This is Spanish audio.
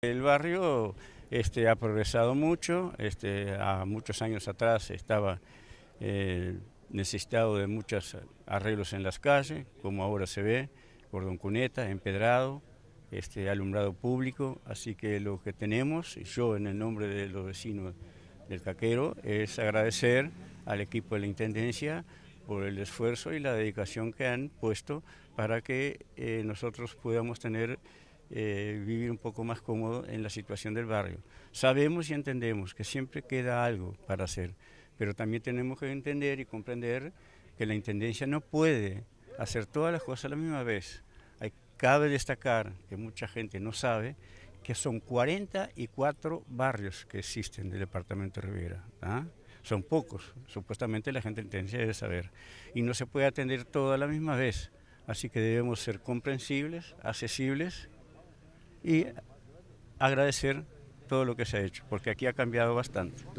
El barrio este, ha progresado mucho, este, a muchos años atrás estaba eh, necesitado de muchos arreglos en las calles, como ahora se ve, cordón cuneta, empedrado, este, alumbrado público, así que lo que tenemos, yo en el nombre de los vecinos del Caquero, es agradecer al equipo de la Intendencia por el esfuerzo y la dedicación que han puesto para que eh, nosotros podamos tener eh, vivir un poco más cómodo en la situación del barrio. Sabemos y entendemos que siempre queda algo para hacer, pero también tenemos que entender y comprender que la Intendencia no puede hacer todas las cosas a la misma vez. Hay, cabe destacar que mucha gente no sabe que son 44 barrios que existen del departamento de Rivera. ¿ah? Son pocos, supuestamente la gente intendencia debe saber. Y no se puede atender todo a la misma vez. Así que debemos ser comprensibles, accesibles y agradecer todo lo que se ha hecho, porque aquí ha cambiado bastante.